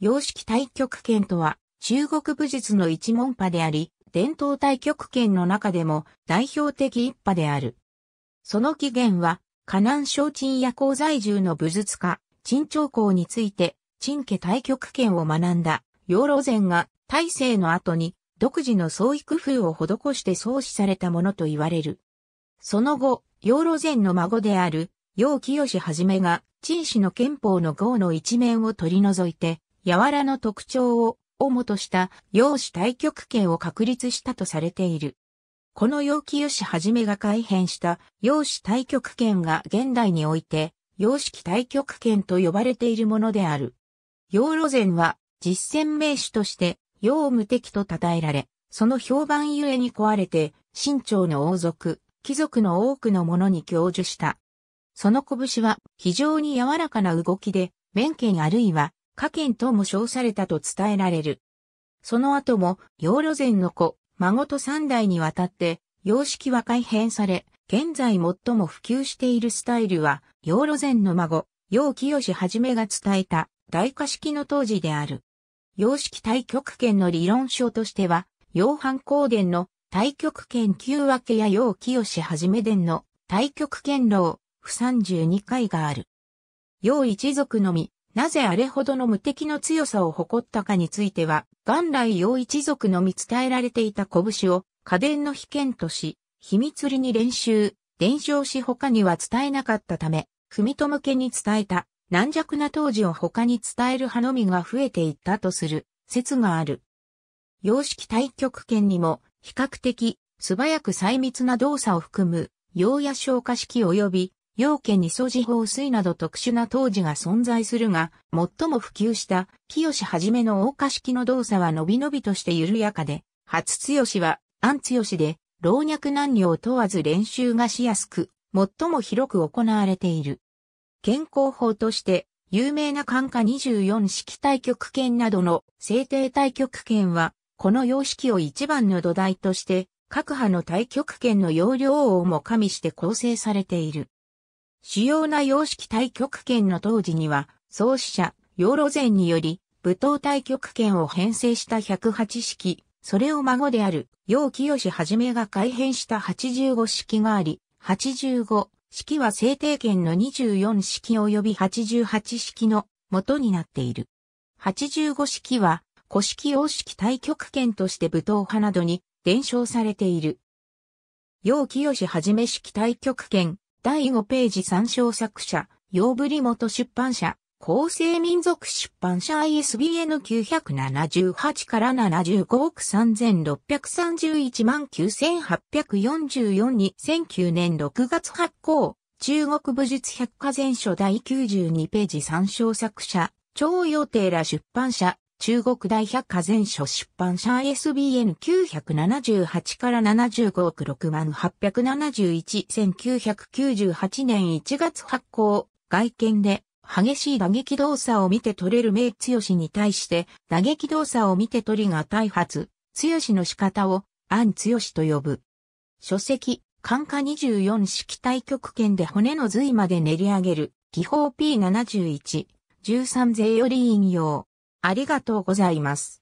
洋式太極拳とは、中国武術の一門派であり、伝統太極拳の中でも代表的一派である。その起源は、河南省鎮夜行在住の武術家、陳長公について、陳家太極拳を学んだ、養老禅が、大政の後に、独自の創意工夫を施して創始されたものと言われる。その後、養老禅の孫である、楊清はじめが、陳氏の憲法の号の一面を取り除いて、柔らの特徴を、主とした陽子対極形を確立したとされている。この陽気油子はじめが改変した陽子対極拳が現代において陽式対極拳と呼ばれているものである。陽路禅は実践名手として陽無敵と称えられ、その評判ゆえに壊れて清朝の王族、貴族の多くの者に教授した。その拳は非常に柔らかな動きで、面剣あるいは家剣とも称されたと伝えられる。その後も、養路禅の子、孫と三代にわたって、様式は改変され、現在最も普及しているスタイルは、養路禅の孫、陽清はじめが伝えた、大化式の当時である。様式対極拳の理論書としては、洋藩公伝の対極拳旧分けや陽清はじめ伝の対極拳老、不三十二回がある。陽一族のみ、なぜあれほどの無敵の強さを誇ったかについては、元来洋一族のみ伝えられていた拳を家電の被験とし、秘密裏に練習、伝承し他には伝えなかったため、みと向けに伝えた軟弱な当時を他に伝える派のみが増えていったとする説がある。様式対極拳にも比較的素早く細密な動作を含む、洋や消化式及び陽家二素地方水など特殊な当時が存在するが、最も普及した清はじめの大化式の動作は伸び伸びとして緩やかで、初強しは安強しで、老若男女を問わず練習がしやすく、最も広く行われている。健康法として、有名な漢化24式対極拳などの制定対極拳は、この様式を一番の土台として、各派の対極拳の要領をも加味して構成されている。主要な様式対極拳の当時には、創始者、養老禅により、武闘対極拳を編成した108式、それを孫である、楊清はじめが改編した85式があり、85式は制定権の24式及び88式の元になっている。85式は、古式様式対極拳として武闘派などに伝承されている。楊清はじめ式対極拳、第5ページ参照作者、ヨーブリ元出版社、厚生民族出版社 ISBN 978から75億3631万9844に2009年6月発行、中国武術百科全書第92ページ参照作者、超予定ら出版社、中国大百科全書出版社 ISBN978 から75億6871-1998年1月発行、外見で激しい打撃動作を見て取れる名強しに対して、打撃動作を見て取りが大発、強しの仕方を、暗強しと呼ぶ。書籍、感化24式対極拳で骨の髄まで練り上げる、技法 P71、13税より引用。ありがとうございます。